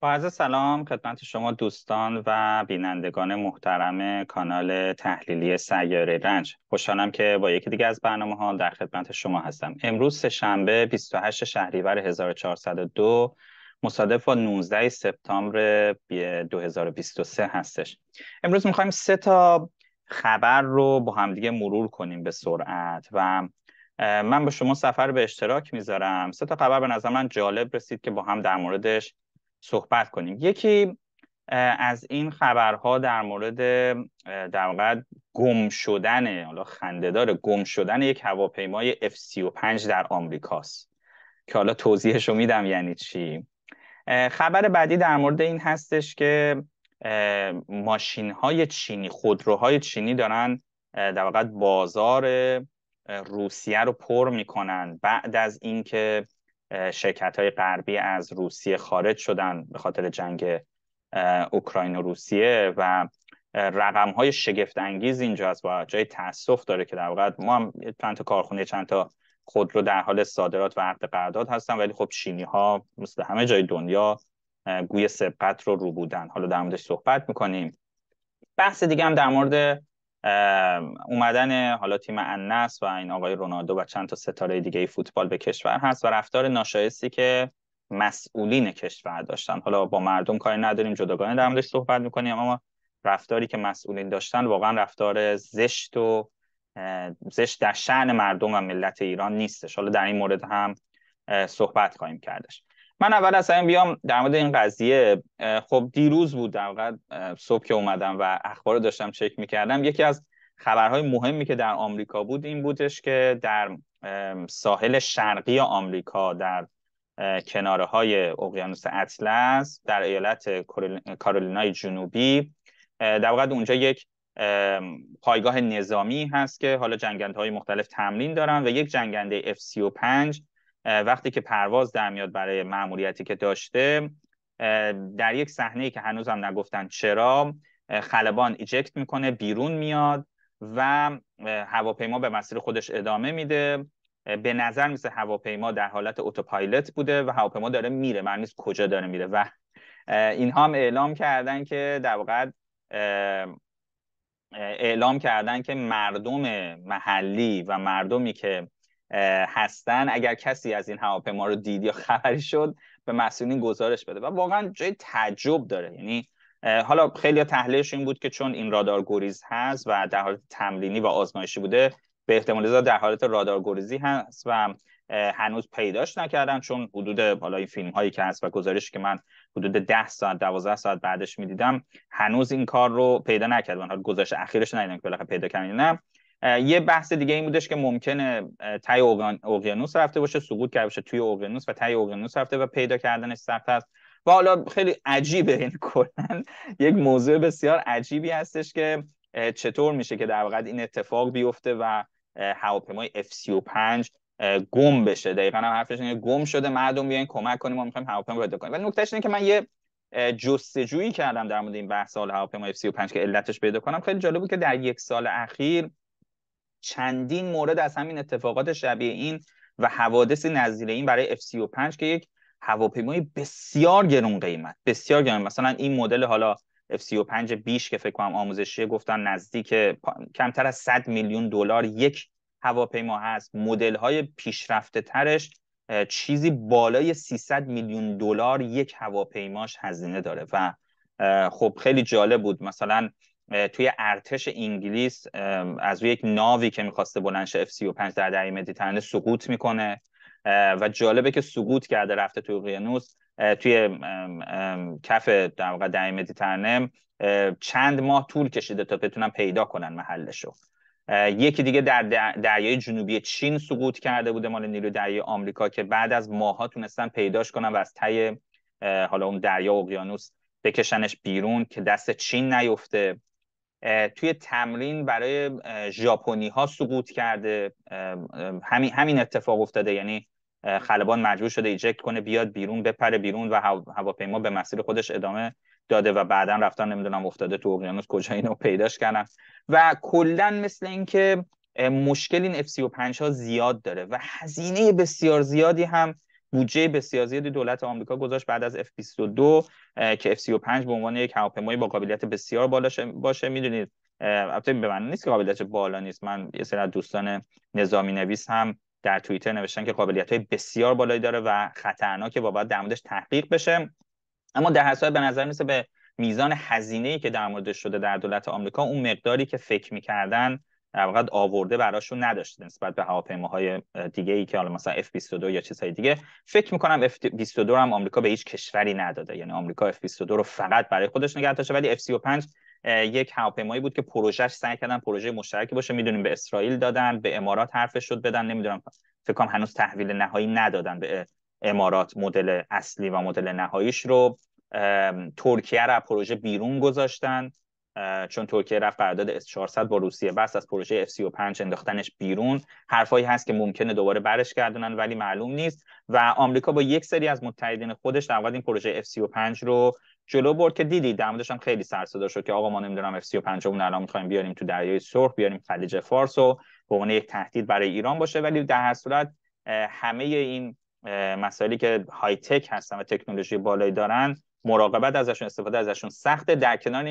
با عرض سلام خدمت شما دوستان و بینندگان محترم کانال تحلیلی سیاره رنج خوشحالم که با یکی دیگه از برنامه ها در خدمت شما هستم امروز شنبه 28 شهریور 1402 مصادف با 19 سپتامبر 2023 هستش امروز میخوایم سه تا خبر رو با همدیگه مرور کنیم به سرعت و من به شما سفر به اشتراک میذارم سه تا خبر به نظر من جالب رسید که با هم در موردش صحبت کنیم یکی از این خبرها در مورد در واقع گم شدن حالا خندهدار گم شدن یک هواپیمای F35 در آمریکاست که حالا توضیحش رو میدم یعنی چی خبر بعدی در مورد این هستش که ماشین های چینی خودروهای چینی دارن در واقع بازار روسیه رو پر میکنن بعد از اینکه شرکت های غربی از روسیه خارج شدن به خاطر جنگ اوکراین و روسیه و رقم های شگفت انگیز از و جای تاسف داره که در واقع ما هم چند تا کارخونه چند تا رو در حال صادرات و عقد قرارداد هستن ولی خب چینی ها مثل همه جای دنیا گوی سبقت رو رو بودن حالا در موردش صحبت میکنیم بحث دیگه هم در مورد اومدن حالا تیم انس و این آقای رونالدو و چند تا ستاره دیگه فوتبال به کشور هست و رفتار ناشایستی که مسئولین کشور داشتن حالا با مردم کاری نداریم جداگانه در موردش صحبت میکنیم اما رفتاری که مسئولین داشتن واقعا رفتار زشت و زشت در شعن مردم و ملت ایران نیستش حالا در این مورد هم صحبت خواهیم کردش من اول اصلا بیام در مورد این قضیه خب دیروز بود در واقع صبح که اومدم و اخبار رو داشتم چک میکردم یکی از خبرهای مهمی که در آمریکا بود این بودش که در ساحل شرقی آمریکا در کناره های اقیانوس اطلس در ایالت کارولینای جنوبی در واقع اونجا یک پایگاه نظامی هست که حالا جنگنده های مختلف تمرین دارن و یک جنگنده F-35 وقتی که پرواز در میاد برای معمولیتی که داشته در یک صحنه ای که هنوزم نگفتن چرا خلبان ایجکت میکنه بیرون میاد و هواپیما به مسیر خودش ادامه میده به نظر میسه هواپیما در حالت اوتوپایلت بوده و هواپیما داره میره من نیست کجا داره میره و اینها هم اعلام کردن که در واقع اعلام کردن که مردم محلی و مردمی که هستن اگر کسی از این هواپیما رو دید یا خبری شد به مسئولین گزارش بده و واقعا جای تعجب داره یعنی حالا خیلی تحلیلش این بود که چون این رادار گریز هست و در حالت تمرینی و آزمایشی بوده به احتمال زیاد در حالت رادار گریزی هست و هنوز پیداش نکردن چون حدود حالا این فیلم هایی که هست و گزارشی که من حدود 10 ساعت 12 ساعت بعدش میدیدم هنوز این کار رو پیدا نکردن حالا گزارش اخیرش ندیدم که بالاخره پیدا کردن نه یه بحث دیگه این بودش که ممکنه تای اقیانوس رفته باشه سقوط کرده باشه توی اقیانوس و تای اقیانوس رفته و پیدا کردنش سخت است و حالا خیلی عجیبه این کلا یک موضوع بسیار عجیبی هستش که چطور میشه که در واقع این اتفاق بیفته و هواپیمای F35 گم بشه دقیقا هم حرفش اینه گم شده مردم بیاین کمک کنیم ما میخوایم هواپیما پیدا کنیم ولی نکتهش اینه که من یه جستجویی کردم در مورد این بحث سال هواپیمای F35 که علتش پیدا کنم خیلی جالب بود که در یک سال اخیر چندین مورد از همین اتفاقات شبیه این و حوادث نظیر این برای اف 35 که یک هواپیمای بسیار گرون قیمت بسیار گرون مثلا این مدل حالا اف 35 بیش که فکر کنم آموزشی گفتن نزدیک کمتر از 100 میلیون دلار یک هواپیما هست مدل های پیشرفته ترش چیزی بالای 300 میلیون دلار یک هواپیماش هزینه داره و خب خیلی جالب بود مثلا توی ارتش انگلیس از روی یک ناوی که میخواسته بلند شه و 35 در دریای مدیترانه سقوط میکنه و جالبه که سقوط کرده رفته توی اقیانوس توی کف در واقع دریای مدیترانه چند ماه طول کشیده تا بتونن پیدا کنن محلشو یکی دیگه در دریای جنوبی چین سقوط کرده بوده مال نیروی دریای آمریکا که بعد از ماها تونستن پیداش کنن و از تای حالا اون دریا اقیانوس بکشنش بیرون که دست چین نیفته توی تمرین برای ژاپنی ها سقوط کرده همین همین اتفاق افتاده یعنی خلبان مجبور شده ایجکت کنه بیاد بیرون بپره بیرون و هواپیما به مسیر خودش ادامه داده و بعدا رفتن نمیدونم افتاده تو اقیانوس کجا اینو پیداش کردن و کلا مثل اینکه مشکل این F35 ها زیاد داره و هزینه بسیار زیادی هم بودجه بسیار زیادی دولت آمریکا گذاشت بعد از F22 که F35 به عنوان یک هواپیمای با قابلیت بسیار بالا باشه میدونید البته به من نیست که قابلیت بالا نیست من یه سری از دوستان نظامی نویس هم در توییتر نوشتن که قابلیت های بسیار بالایی داره و خطرناکه و باید در موردش تحقیق بشه اما در حساب به نظر میسه به میزان هزینه که در موردش شده در دولت آمریکا اون مقداری که فکر میکردن در آورده براشون نداشته نسبت به هواپیماهای دیگه ای که حالا مثلا F22 یا چیزهای دیگه فکر میکنم F22 هم آمریکا به هیچ کشوری نداده یعنی آمریکا F22 رو فقط برای خودش نگه داشته ولی F35 یک هواپیمایی بود که پروژهش سعی کردن پروژه مشترکی باشه میدونیم به اسرائیل دادن به امارات حرفش شد بدن نمیدونم فکر کنم هنوز تحویل نهایی ندادن به امارات مدل اصلی و مدل نهاییش رو ترکیه را پروژه بیرون گذاشتن چون ترکیه رفت قرارداد اس 400 با روسیه بس از پروژه اف 35 انداختنش بیرون حرفایی هست که ممکنه دوباره برش گردونن ولی معلوم نیست و آمریکا با یک سری از متحدین خودش در این پروژه اف 35 رو جلو برد که دیدی در خیلی سر صدا شد که آقا ما نمیدونم اف 35 اون الان میخوایم بیاریم تو دریای سرخ بیاریم خلیج فارس و به عنوان یک تهدید برای ایران باشه ولی در هر صورت همه این مسائلی که های تک هستن و تکنولوژی بالایی دارن مراقبت ازشون استفاده ازشون سخته در کنار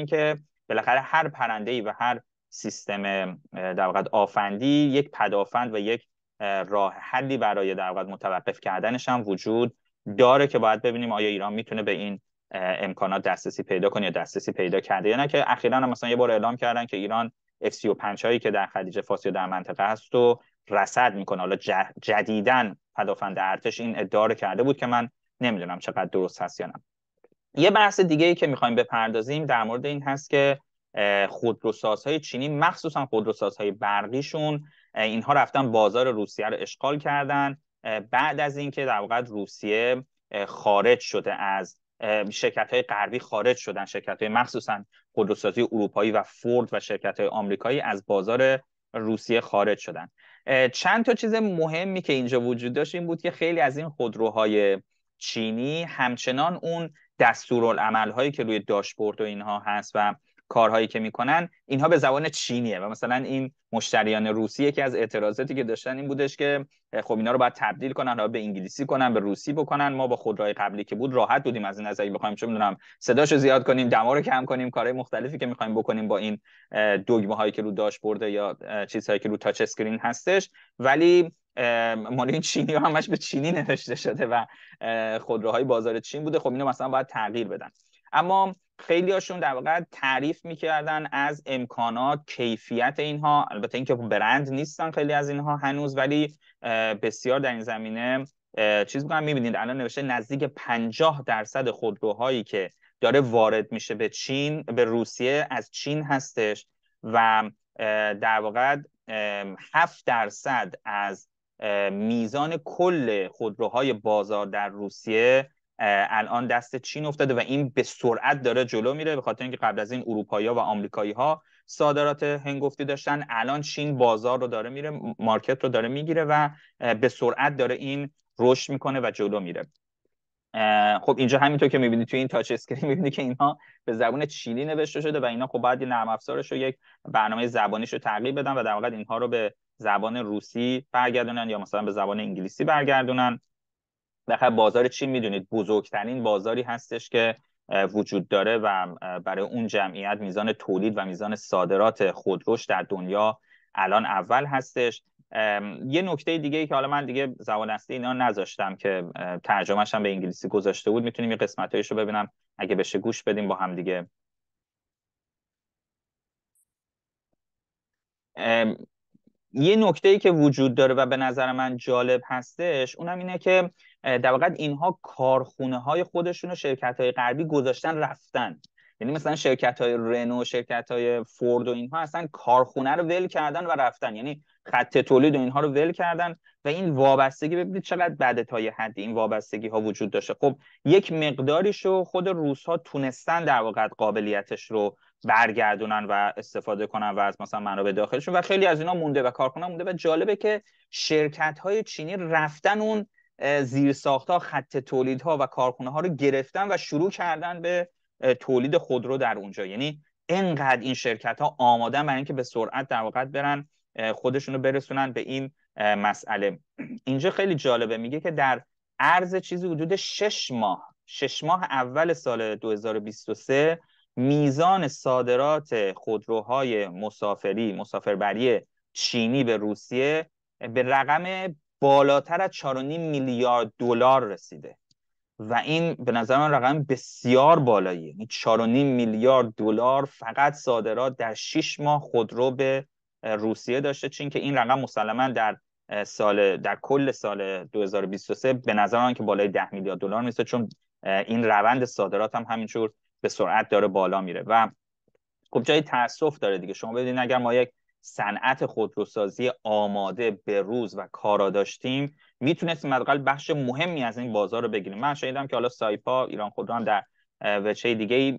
بالاخره هر پرنده ای و هر سیستم در واقع آفندی یک پدافند و یک راه حلی برای در واقع متوقف کردنش هم وجود داره که باید ببینیم آیا ایران میتونه به این امکانات دسترسی پیدا کنه یا دسترسی پیدا کرده یا نه که اخیرا هم مثلا یه بار اعلام کردن که ایران F 35 هایی که در خلیج فارس یا در منطقه هست و رصد میکنه حالا جدیدن پدافند ارتش این ادعا رو کرده بود که من نمیدونم چقدر درست هست یا نه یه بحث دیگه ای که میخوایم بپردازیم در مورد این هست که خودروسازهای چینی مخصوصا خودروسازهای برقیشون اینها رفتن بازار روسیه رو اشغال کردن بعد از اینکه در واقع روسیه خارج شده از شرکت های غربی خارج شدن شرکت های مخصوصا خودروسازی اروپایی و فورد و شرکت های آمریکایی از بازار روسیه خارج شدن چند تا چیز مهمی که اینجا وجود داشت این بود که خیلی از این خودروهای چینی همچنان اون دستورالعمل هایی که روی داشبورد و اینها هست و کارهایی که میکنن اینها به زبان چینیه و مثلا این مشتریان روسی یکی از اعتراضاتی که داشتن این بودش که خب اینا رو باید تبدیل کنن به انگلیسی کنن به روسی بکنن ما با رای قبلی که بود راحت بودیم از این نظر بخوایم چه میدونم صداشو زیاد کنیم دما رو کم کنیم کارهای مختلفی که میخوایم بکنیم با این دگمه هایی که رو داشبورد یا چیزهایی که رو تاچ اسکرین هستش ولی مال این چینی ها همش به چینی نوشته شده و خودروهای بازار چین بوده خب اینو مثلا باید تغییر بدن اما خیلی هاشون در واقع تعریف میکردن از امکانات کیفیت اینها البته اینکه برند نیستن خیلی از اینها هنوز ولی بسیار در این زمینه چیز میکنم میبینید الان نوشته نزدیک 50 درصد خودروهایی که داره وارد میشه به چین به روسیه از چین هستش و در واقع 7 درصد از میزان کل خودروهای بازار در روسیه الان دست چین افتاده و این به سرعت داره جلو میره به خاطر اینکه قبل از این اروپایی و آمریکایی ها صادرات هنگفتی داشتن الان چین بازار رو داره میره مارکت رو داره میگیره و به سرعت داره این رشد میکنه و جلو میره خب اینجا همینطور که میبینید توی این تاچ اسکرین میبینید که اینها به زبان چینی نوشته شده و اینا خب باید یه نرم افزارش رو یک برنامه زبانیش رو تغییر بدن و در واقع اینها رو به زبان روسی برگردونن یا مثلا به زبان انگلیسی برگردونن بخیر بازار چین میدونید بزرگترین بازاری هستش که وجود داره و برای اون جمعیت میزان تولید و میزان صادرات خودروش در دنیا الان اول هستش یه نکته دیگه ای که حالا من دیگه زبان اصلی اینا نذاشتم که ترجمهش هم به انگلیسی گذاشته بود میتونیم یه قسمت رو ببینم اگه بشه گوش بدیم با هم دیگه یه نکته ای که وجود داره و به نظر من جالب هستش اونم اینه که در واقع اینها کارخونه های خودشون و شرکت های غربی گذاشتن رفتن یعنی مثلا شرکت های رنو شرکت های فورد و اینها اصلا کارخونه رو ول کردن و رفتن یعنی خط تولید و اینها رو ول کردن و این وابستگی ببینید چقدر بعد تا حدی این وابستگی ها وجود داشته خب یک مقداریش رو خود روس ها تونستن در واقع قابلیتش رو برگردونن و استفاده کنن و از مثلا منابع داخلشون و خیلی از اینا مونده و کارخونه مونده و جالبه که شرکت های چینی رفتن اون زیرساخت ها خط تولید ها و کارخونه ها رو گرفتن و شروع کردن به تولید خودرو در اونجا یعنی انقدر این شرکت ها آمادن برای اینکه به سرعت در واقع برن خودشونو برسونن به این مسئله اینجا خیلی جالبه میگه که در عرض چیزی حدود 6 ماه شش ماه اول سال 2023 میزان صادرات خودروهای مسافری مسافربری چینی به روسیه به رقم بالاتر از 4.5 میلیارد دلار رسیده و این به نظر من رقم بسیار بالاییه یعنی 4.5 میلیارد دلار فقط صادرات در 6 ماه خودرو به روسیه داشته چین که این رقم مسلما در سال در کل سال 2023 به نظر من که بالای 10 میلیارد دلار میشه چون این روند صادرات هم همینجور به سرعت داره بالا میره و خب جای تاسف داره دیگه شما ببینید اگر ما یک صنعت خودروسازی آماده به روز و کارا داشتیم میتونستیم حداقل بخش مهمی از این بازار رو بگیریم من شنیدم که حالا سایپا ایران خودرو هم در وچه دیگه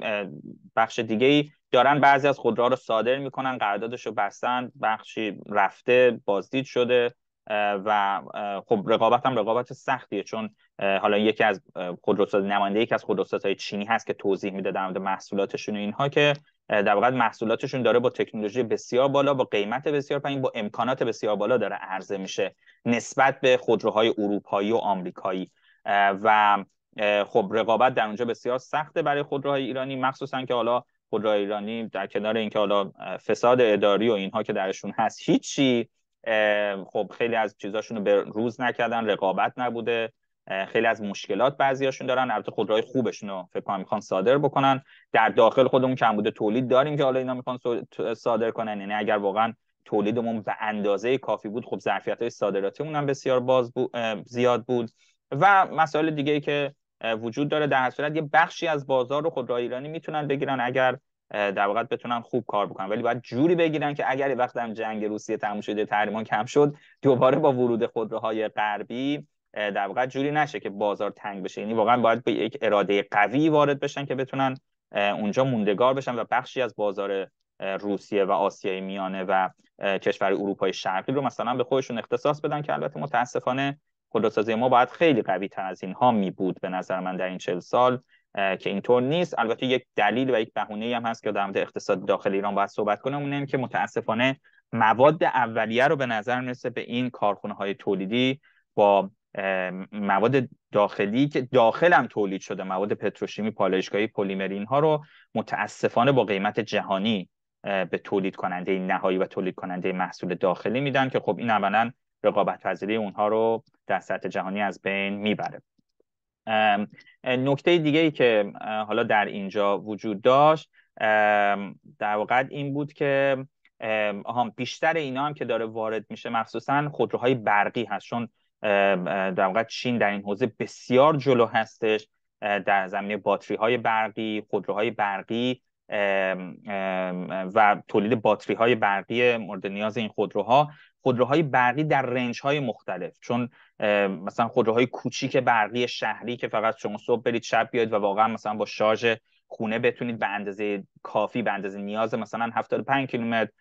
بخش دیگه دارن بعضی از خودروها رو صادر میکنن قراردادش رو بستن بخشی رفته بازدید شده و خب رقابت هم رقابت سختیه چون حالا یکی از خودروساز نماینده یکی از خودروسازهای چینی هست که توضیح میده در مورد محصولاتشون و اینها که در واقع محصولاتشون داره با تکنولوژی بسیار بالا با قیمت بسیار پایین با امکانات بسیار بالا داره عرضه میشه نسبت به خودروهای اروپایی و آمریکایی و خب رقابت در اونجا بسیار سخته برای خودروهای ایرانی مخصوصا که حالا خودروهای ایرانی در کنار اینکه حالا فساد اداری و اینها که درشون هست هیچی خب خیلی از چیزاشون رو به روز نکردن رقابت نبوده خیلی از مشکلات بعضیاشون دارن البته خودروهای خوبشون رو فکر کنم میخوان صادر بکنن در داخل خودمون بوده تولید داریم که حالا اینا میخوان صادر کنن یعنی اگر واقعا تولیدمون به اندازه کافی بود خب ظرفیت های صادراتیمون هم بسیار باز بود، زیاد بود و مسائل دیگه ای که وجود داره در صورت یه بخشی از بازار رو خودروهای ایرانی میتونن بگیرن اگر در واقع بتونن خوب کار بکنن ولی باید جوری بگیرن که اگر وقتی جنگ روسیه تموم شده تحریمان کم شد دوباره با ورود خودروهای غربی در واقع جوری نشه که بازار تنگ بشه یعنی واقعا باید به یک اراده قوی وارد بشن که بتونن اونجا موندگار بشن و بخشی از بازار روسیه و آسیای میانه و کشور اروپای شرقی رو مثلا به خودشون اختصاص بدن که البته متاسفانه خودروسازی ما باید خیلی قوی تر از اینها می بود به نظر من در این چل سال که اینطور نیست البته یک دلیل و یک بهونه هم هست که در اقتصاد داخل ایران باید صحبت کنم اون که متاسفانه مواد اولیه رو به نظر میرسه به این کارخونه های تولیدی با مواد داخلی که داخل هم تولید شده مواد پتروشیمی پالایشگاهی پلیمرین ها رو متاسفانه با قیمت جهانی به تولید کننده نهایی و تولید کننده محصول داخلی میدن که خب این اولا رقابت پذیری اونها رو در سطح جهانی از بین میبره نکته دیگه ای که حالا در اینجا وجود داشت در واقع این بود که بیشتر اینا هم که داره وارد میشه مخصوصا خودروهای برقی هست چون در واقع چین در این حوزه بسیار جلو هستش در زمینه باتری های برقی خودروهای برقی و تولید باتری های برقی مورد نیاز این خودروها خودروهای برقی در رنج های مختلف چون مثلا خودروهای کوچیک برقی شهری که فقط شما صبح برید شب بیاید و واقعا مثلا با شارژ خونه بتونید به اندازه کافی به اندازه نیاز مثلا 75 کیلومتر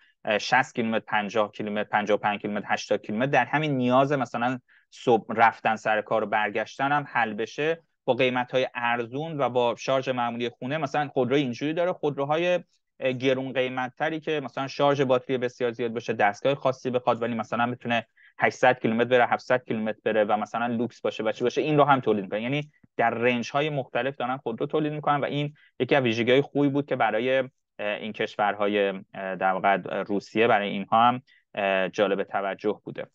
60 کیلومتر 50 کیلومتر 55 کیلومتر 80 کیلومتر در همین نیاز مثلا صبح رفتن سر کار و برگشتن هم حل بشه با قیمت های ارزون و با شارژ معمولی خونه مثلا خودرو اینجوری داره خودروهای گرون قیمت تری که مثلا شارژ باتری بسیار زیاد باشه دستگاه خاصی بخواد ولی مثلا بتونه 800 کیلومتر بره 700 کیلومتر بره و مثلا لوکس باشه بچه باشه این رو هم تولید میکنن یعنی در رنج های مختلف دارن خودرو تولید میکنن و این یکی از ویژگی های خوبی بود که برای این کشورهای در واقع روسیه برای اینها هم جالب توجه بوده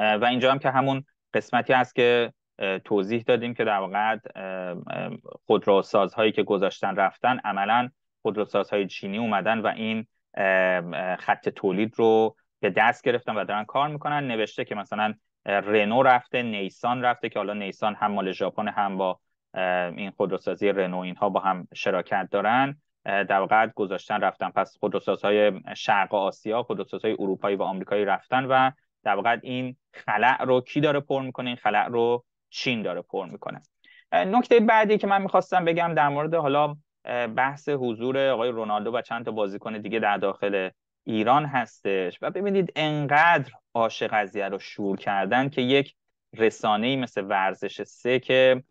و اینجا هم که همون قسمتی هست که توضیح دادیم که در واقع خودروسازهایی که گذاشتن رفتن عملا خودروسازهای چینی اومدن و این خط تولید رو به دست گرفتن و دارن کار میکنن نوشته که مثلا رنو رفته نیسان رفته که حالا نیسان هم مال ژاپن هم با این خودروسازی رنو اینها با هم شراکت دارن در واقع گذاشتن رفتن پس خودروسازهای شرق آسیا خودروسازهای اروپایی و آمریکایی رفتن و در واقع این خلع رو کی داره پر میکنه این خلع رو چین داره پر میکنه نکته بعدی که من میخواستم بگم در مورد حالا بحث حضور آقای رونالدو و چند تا بازیکن دیگه در داخل ایران هستش و ببینید انقدر عاشق قضیه رو شور کردن که یک رسانه ای مثل ورزش سه که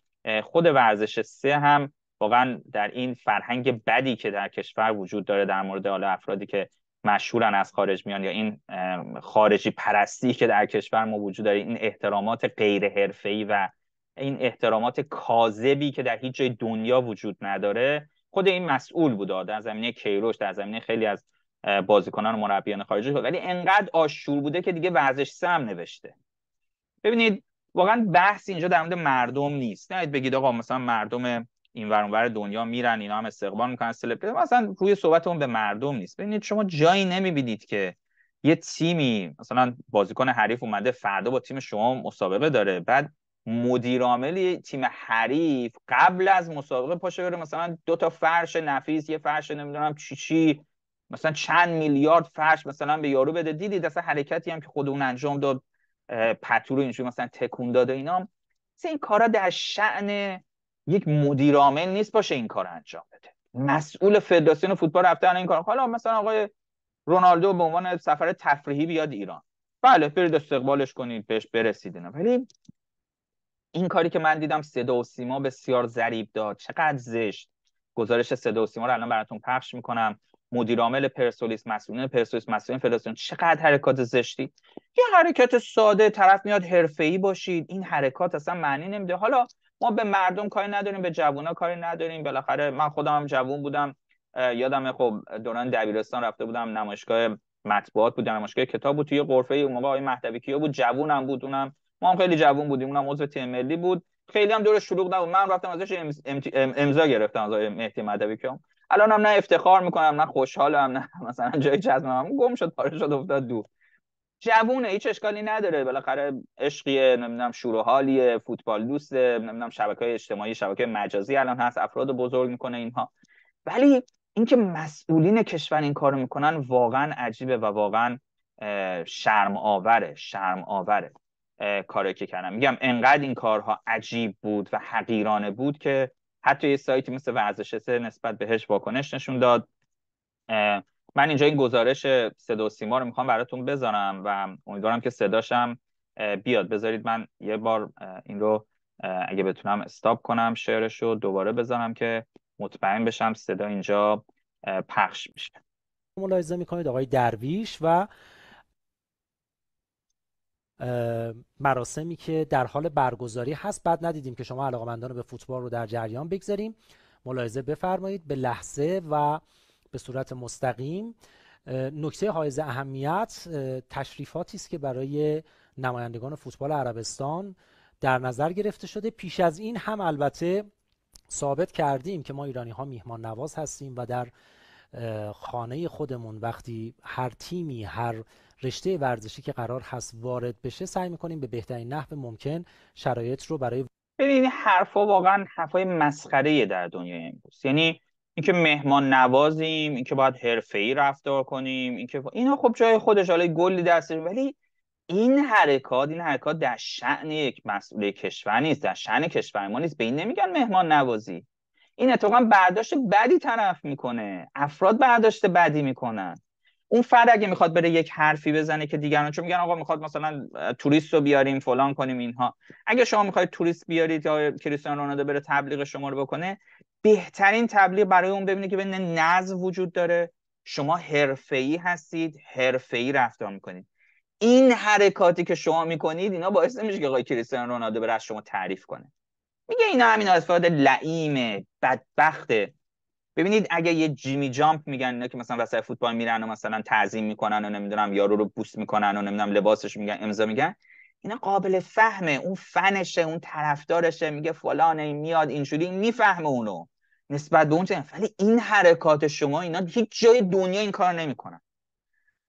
خود ورزش سه هم واقعا در این فرهنگ بدی که در کشور وجود داره در مورد حالا افرادی که مشهورن از خارج میان یا این خارجی پرستی که در کشور ما وجود داره این احترامات غیر ای و این احترامات کاذبی که در هیچ جای دنیا وجود نداره خود این مسئول بوده در زمینه کیروش در زمینه خیلی از بازیکنان و مربیان خارجی ولی انقدر آشور بوده که دیگه ورزش سم نوشته ببینید واقعا بحث اینجا در مورد مردم نیست نه بگید آقا مثلا مردم این ورانور دنیا میرن اینا هم استقبال میکنن سلبریتی مثلا روی صحبت اون به مردم نیست ببینید شما جایی نمیبینید که یه تیمی مثلا بازیکن حریف اومده فردا با تیم شما مسابقه داره بعد عاملی تیم حریف قبل از مسابقه پاشه بره مثلا دو تا فرش نفیس یه فرش نمیدونم چی چی مثلا چند میلیارد فرش مثلا به یارو بده دیدید اصلا حرکتی هم که خود اون انجام داد پتو رو اینجوری مثلا تکون داد این کارا در شعن یک مدیر عامل نیست باشه این کار انجام بده مسئول فدراسیون فوتبال رفته این کار حالا مثلا آقای رونالدو به عنوان سفر تفریحی بیاد ایران بله برید استقبالش کنید بهش برسید اینا ولی این کاری که من دیدم صدا و سیما بسیار ضریب داد چقدر زشت گزارش صدا و سیما رو الان براتون پخش میکنم مدیر عامل پرسولیس مسئولین پرسولیس مسئولین فدراسیون چقدر حرکات زشتی یه حرکت ساده طرف میاد حرفه‌ای باشید این حرکات اصلا معنی نمیده حالا ما به مردم کاری نداریم به جوونا کاری نداریم بالاخره من خودم هم جوون بودم یادم خب دوران دبیرستان رفته بودم نمایشگاه مطبوعات بود نمایشگاه کتاب بود توی قرفه اون موقع آقای مهدوی کیا بود جوونم بود اونم ما هم خیلی جوون بودیم اونم عضو تیم ملی بود خیلی هم دور شلوغ نبود من رفتم ازش امضا گرفتم از مهدی مهدوی کیا الانم نه افتخار میکنم نه خوشحالم نه مثلا جای جزمم گم شد پاره شد افتاد جوونه هیچ اشکالی نداره بالاخره عشقیه نمیدونم شور و حالیه فوتبال دوسته نمیدونم شبکه اجتماعی شبکه مجازی الان هست افراد بزرگ میکنه اینها ولی اینکه مسئولین کشور این کارو میکنن واقعا عجیبه و واقعا شرم آوره شرم آوره کاری که کردم میگم انقدر این کارها عجیب بود و حقیرانه بود که حتی یه سایتی مثل ورزش نسبت بهش واکنش نشون داد من اینجا این گزارش صدا و سیما رو میخوام براتون بذارم و امیدوارم که صداشم بیاد بذارید من یه بار این رو اگه بتونم استاب کنم شعرش رو دوباره بذارم که مطمئن بشم صدا اینجا پخش میشه ملاحظه میکنید آقای درویش و مراسمی که در حال برگزاری هست بعد ندیدیم که شما علاقمندان به فوتبال رو در جریان بگذاریم ملاحظه بفرمایید به لحظه و به صورت مستقیم نکته حائز اهمیت تشریفاتی است که برای نمایندگان فوتبال عربستان در نظر گرفته شده پیش از این هم البته ثابت کردیم که ما ایرانی ها میهمان نواز هستیم و در خانه خودمون وقتی هر تیمی هر رشته ورزشی که قرار هست وارد بشه سعی میکنیم به بهترین نحو ممکن شرایط رو برای ببینید حرفا واقعا حرفای مسخره در دنیای امروز یعنی اینکه مهمان نوازیم اینکه باید ای رفتار کنیم اینکه اینا خب جای خودش حالا گلی دستش ولی این حرکات این حرکات در شعن یک مسئول کشور نیست در شعن کشور ما نیست به این نمیگن مهمان نوازی این اتفاقا برداشت بدی طرف میکنه افراد برداشت بدی میکنن اون فرد اگه میخواد بره یک حرفی بزنه که دیگران چون میگن آقا میخواد مثلا توریست رو بیاریم فلان کنیم اینها اگه شما میخواید توریست بیارید یا کریستیانو رونالدو بره تبلیغ شما رو بکنه بهترین تبلیغ برای اون ببینه که بین نظم وجود داره شما حرفه‌ای هستید حرفه‌ای رفتار میکنید این حرکاتی که شما میکنید اینا باعث نمیشه که آقای کریستیانو رونالدو بره از شما تعریف کنه میگه اینا همین استفاده لعیمه بدبخته ببینید اگه یه جیمی جامپ میگن اینا که مثلا وسط فوتبال میرن و مثلا تعظیم میکنن و نمیدونم یارو رو بوست میکنن و نمیدونم لباسش میگن امضا میگن اینا قابل فهمه اون فنشه اون طرفدارشه میگه فلان این میاد اینجوری میفهمه اونو نسبت به اون ولی این حرکات شما اینا هیچ جای دنیا این کار نمیکنن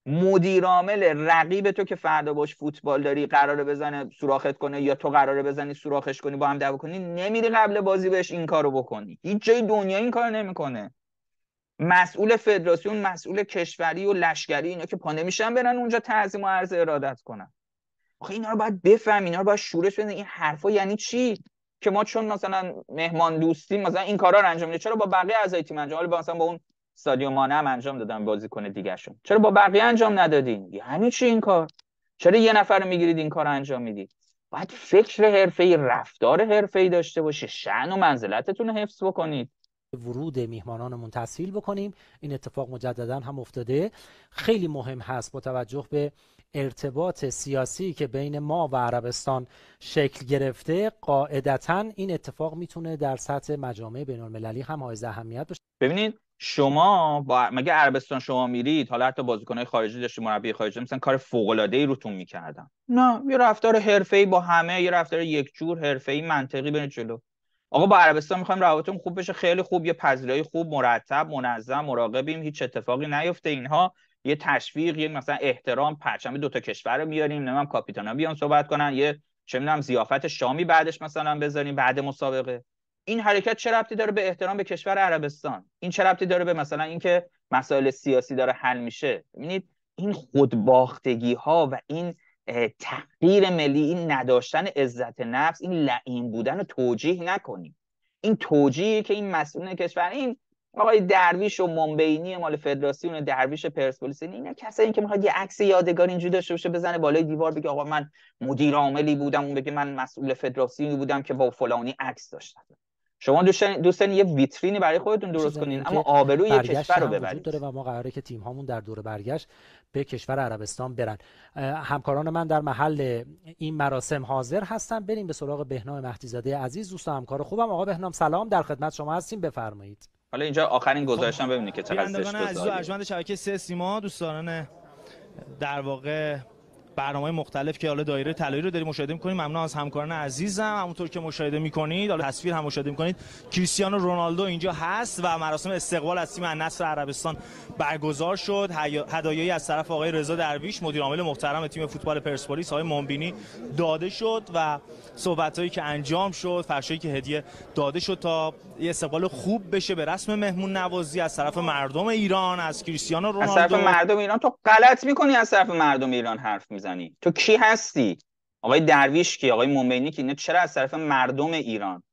مدیرعامل رقیب تو که فردا باش فوتبال داری قراره بزنه سوراخت کنه یا تو قراره بزنی سوراخش کنی با هم دعوا کنی نمیری قبل بازی بهش این کارو بکنی هیچ جای دنیا این کارو نمیکنه مسئول فدراسیون مسئول کشوری و لشکری اینا که پا نمیشن برن اونجا تعظیم و عرض ارادت کنن آخه اینا رو باید بفهم اینا رو باید شورش بدن این حرفا یعنی چی که ما چون مثلا مهمان دوستی مثلا این کارا رو انجام میده چرا با بقیه اعضای تیم انجام حالا مثلا با اون سادیو مانه هم انجام دادن دیگه دیگهشون چرا با بقیه انجام ندادین یعنی چی این کار چرا یه نفر میگیرید این کار انجام میدید باید فکر ای رفتار حرفه ای داشته باشه شن و منزلتتون رو حفظ بکنید ورود میهمانانمون تسهیل بکنیم این اتفاق مجددا هم افتاده خیلی مهم هست با توجه به ارتباط سیاسی که بین ما و عربستان شکل گرفته قاعدتا این اتفاق میتونه در سطح مجامع بین هم حائز اهمیت باشه ببینید شما با مگه عربستان شما میرید حالا حتی بازیکنهای خارجی داشتید مربی خارجی مثلا کار فوق العاده ای روتون میکردن نه یه رفتار حرفه ای با همه یه رفتار یک جور حرفه ای منطقی برید جلو آقا با عربستان میخوایم روابطمون خوب بشه خیلی خوب یه پذیرایی خوب مرتب منظم مراقبیم هیچ اتفاقی نیفته اینها یه تشویق یه مثلا احترام پرچم دو تا کشور رو میاریم نمیدونم کاپیتانا بیان صحبت کنن یه چه میدونم ضیافت شامی بعدش مثلا بذاریم بعد مسابقه این حرکت چه ربطی داره به احترام به کشور عربستان این چه ربطی داره به مثلا اینکه مسائل سیاسی داره حل میشه ببینید این خودباختگی ها و این تحقیر ملی این نداشتن عزت نفس این لعین بودن رو توجیه نکنیم این توجیه که این مسئول کشور این آقای درویش و مومبینی مال فدراسیون درویش پرسپولیس اینا کسایی که میخواد یه عکس یادگار اینجوری داشته باشه بزنه بالای دیوار بگه آقا من مدیر عاملی بودم اون بگه من مسئول فدراسیونی بودم که با فلانی عکس داشتم شما دوستان یه ویترینی برای خودتون درست کنین اما آبروی یه کشور رو ببرید داره و ما قراره که تیم هامون در دور برگشت به کشور عربستان برن همکاران من در محل این مراسم حاضر هستن بریم به سراغ بهنام زاده عزیز دوست و همکار خوبم آقا بهنام سلام در خدمت شما هستیم بفرمایید حالا اینجا آخرین خب، گزارشم ببینید که چقدر زشت شبکه سه سیما دوستان در واقع برنامه مختلف که حالا دایره طلایی رو داریم مشاهده می‌کنیم ممنون از همکاران عزیزم همونطور که مشاهده می‌کنید حالا تصویر هم مشاهده می‌کنید کریستیانو رونالدو اینجا هست و مراسم استقبال از تیم النصر عربستان برگزار شد هدایایی از طرف آقای رضا درویش مدیر عامل محترم تیم فوتبال پرسپولیس آقای مونبینی داده شد و صحبتایی که انجام شد فرشایی که هدیه داده شد تا یه استقبال خوب بشه به رسم مهمون نوازی از طرف مردم ایران از کریستیانو رونالدو از طرف مردم ایران تو غلط می‌کنی از طرف مردم ایران حرف می‌زنی تو کی هستی آقای درویش کی آقای مومینی کی نه چرا از طرف مردم ایران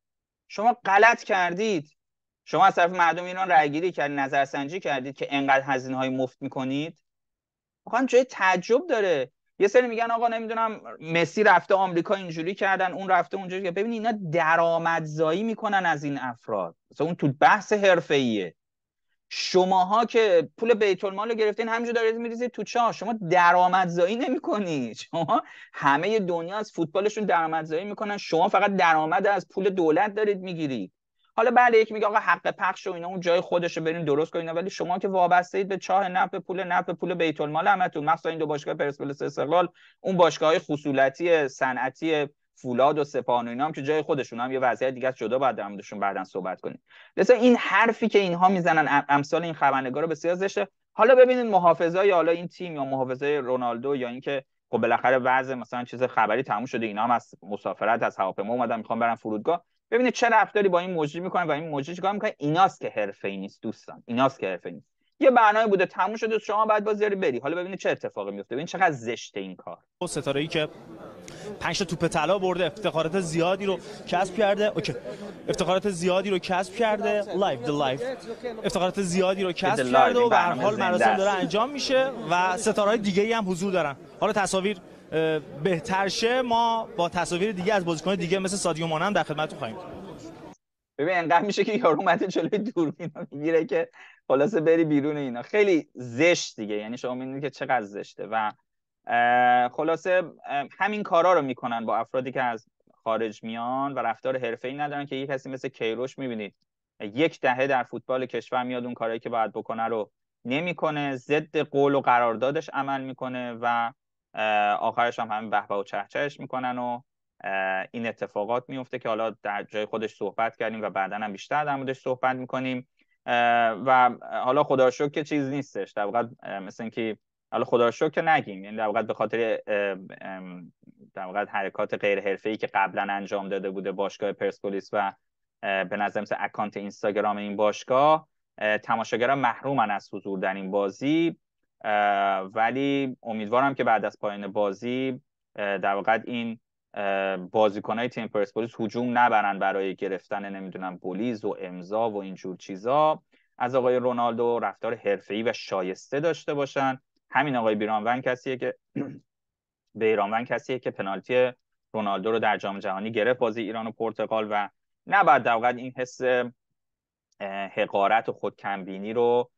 شما غلط کردید شما از طرف مردم ایران گیری کردید نظرسنجی کردید که انقدر هزینه های مفت میکنید میخوام جای تعجب داره یه سری میگن آقا نمیدونم مسی رفته آمریکا اینجوری کردن اون رفته اونجوری که ببینید اینا درآمدزایی میکنن از این افراد مثلا اون تو بحث حرفه‌ایه شماها که پول بیت المال رو گرفتین همینجور دارید میریزید تو چاه شما درآمدزایی نمیکنی شما همه دنیا از فوتبالشون درآمدزایی میکنن شما فقط درآمد از پول دولت دارید میگیرید حالا بله یک میگه آقا حق پخش و اینا اون جای خودش رو برین درست کنین ولی شما که وابسته اید به چاه نفت پول نفت پول بیت المال همتون مثلا این دو باشگاه پرسپولیس استقلال اون باشگاه خصوصی خصولتی صنعتی فولاد و سپاهان و اینا هم که جای خودشون هم یه وضعیت دیگه جدا بعد در موردشون بعدا صحبت کنیم لذا این حرفی که اینها میزنن امثال این خبرنگارا بسیار زشته حالا ببینید محافظای حالا این تیم یا محافظای رونالدو یا اینکه خب بالاخره وضع مثلا چیز خبری تموم شده اینا هم از مسافرت از هواپیما اومدن میخوان برن فرودگاه ببینید چه رفتاری با این موجی میکنن و این موجی چیکار میکنه ایناست که حرفه ای نیست دوستان ایناست که حرفه نیست یه برنامه بوده تموم شده شما بعد باز داری بری حالا ببینید چه اتفاقی میفته ببین چقدر زشته این کار ستاره ای که پنج تا توپ طلا برده افتخارات زیادی رو کسب کرده اوکی افتخارات زیادی رو کسب کرده لایف دی لایف افتخارات زیادی رو کسب کرده و به هر حال مراسم داره انجام میشه و ستاره های دیگه هم حضور دارن حالا تصاویر بهتر شه ما با تصاویر دیگه از بازیکن دیگه مثل سادیو مانم هم در خدمتتون خواهیم ببین انقدر میشه که یارو اومده جلوی دوربینا میگیره که خلاصه بری بیرون اینا خیلی زشت دیگه یعنی شما میدونید که چقدر زشته و خلاصه همین کارا رو میکنن با افرادی که از خارج میان و رفتار حرفه‌ای ندارن که یه کسی مثل کیروش میبینید یک دهه در فوتبال کشور میاد اون کارهایی که باید بکنه رو نمیکنه ضد قول و قراردادش عمل میکنه و آخرش هم همین بهبه و چهچهش میکنن و این اتفاقات میفته که حالا در جای خودش صحبت کردیم و بعدا هم بیشتر در موردش صحبت میکنیم و حالا خدا شکر که چیز نیستش در واقع مثل اینکه حالا خدا شکر که نگیم یعنی در واقع به خاطر در واقع حرکات غیر حرفه‌ای که قبلا انجام داده بوده باشگاه پرسپولیس و به نظر مثل اکانت اینستاگرام این باشگاه تماشاگران محرومن از حضور در این بازی ولی امیدوارم که بعد از پایان بازی در واقع این بازیکنهای تیم پرسپولیس هجوم نبرن برای گرفتن نمیدونم بولیز و امضا و اینجور چیزا از آقای رونالدو رفتار حرفه‌ای و شایسته داشته باشن همین آقای بیرانون کسیه که بیرانون کسیه که پنالتی رونالدو رو در جام جهانی گرفت بازی ایران و پرتغال و نباید در این حس حقارت و خودکمبینی رو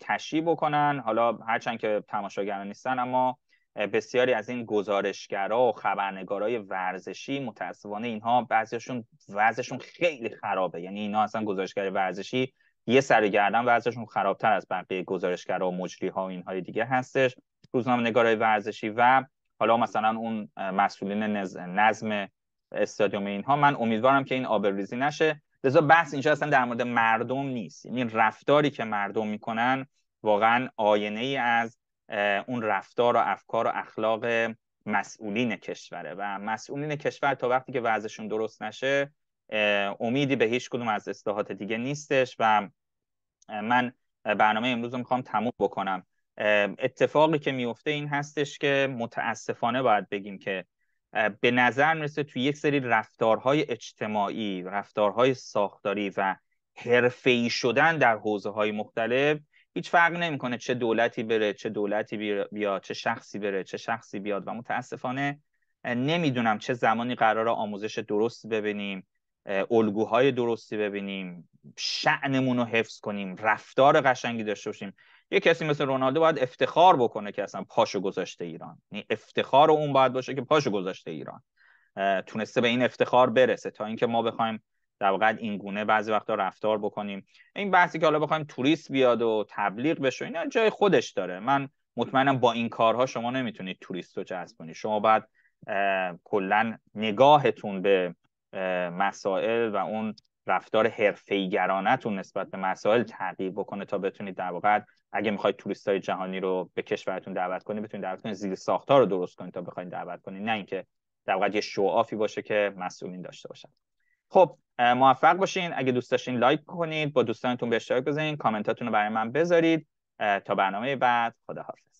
تشی بکنن حالا هرچند که تماشاگران نیستن اما بسیاری از این گزارشگرا و خبرنگارای ورزشی متاسفانه اینها بعضیشون وضعشون خیلی خرابه یعنی اینا اصلا گزارشگر ورزشی یه سر گردن وضعشون خرابتر از بقیه گزارشگرا و مجریها و اینهای دیگه هستش روزنامه نگارای ورزشی و حالا مثلا اون مسئولین نظم استادیوم اینها من امیدوارم که این آبروریزی نشه لذا بحث اینجا اصلا در مورد مردم نیست یعنی رفتاری که مردم میکنن واقعا آینه ای از اون رفتار و افکار و اخلاق مسئولین کشوره و مسئولین کشور تا وقتی که وضعشون درست نشه امیدی به هیچ کدوم از اصلاحات دیگه نیستش و من برنامه امروز رو میخوام تموم بکنم اتفاقی که میفته این هستش که متاسفانه باید بگیم که به نظر میرسه توی یک سری رفتارهای اجتماعی رفتارهای ساختاری و حرفه‌ای شدن در حوزه های مختلف هیچ فرق نمیکنه چه دولتی بره چه دولتی بیاد چه شخصی بره چه شخصی بیاد و متاسفانه نمیدونم چه زمانی قرار آموزش درست ببینیم الگوهای درستی ببینیم شعنمون رو حفظ کنیم رفتار قشنگی داشته باشیم یه کسی مثل رونالدو باید افتخار بکنه که اصلا پاشو گذاشته ایران یعنی افتخار اون باید باشه که پاشو گذاشته ایران تونسته به این افتخار برسه تا اینکه ما بخوایم در واقع این گونه بعضی وقتا رفتار بکنیم این بحثی که حالا بخوایم توریست بیاد و تبلیغ بشه اینا جای خودش داره من مطمئنم با این کارها شما نمیتونید توریست رو جذب کنید شما باید کلا نگاهتون به مسائل و اون رفتار حرفه‌ایگرانتون نسبت به مسائل تغییر بکنه تا بتونید در واقع اگه میخواید توریست های جهانی رو به کشورتون دعوت کنید بتونید دعوت زیر ساختار رو درست کنید تا بخواید دعوت کنید نه اینکه در واقع یه شوافی باشه که مسئولین داشته باشن خب موفق باشین اگه دوست داشتین لایک کنید با دوستانتون به اشتراک بذارین کامنتاتون رو برای من بذارید تا برنامه بعد خداحافظ